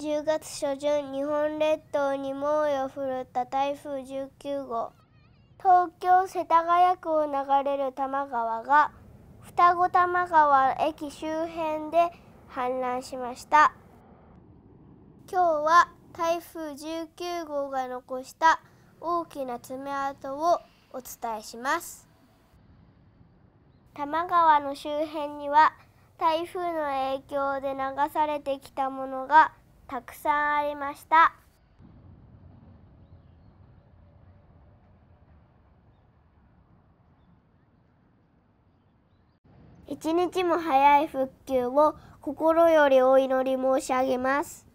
10月初旬日本列島に猛威を振るった台風19号東京世田谷区を流れる多摩川が双子玉川駅周辺で氾濫しました今日は台風19号が残した大きな爪痕をお伝えします多摩川の周辺には台風の影響で流されてきたものがたくさんありました。一日も早い復旧を心よりお祈り申し上げます。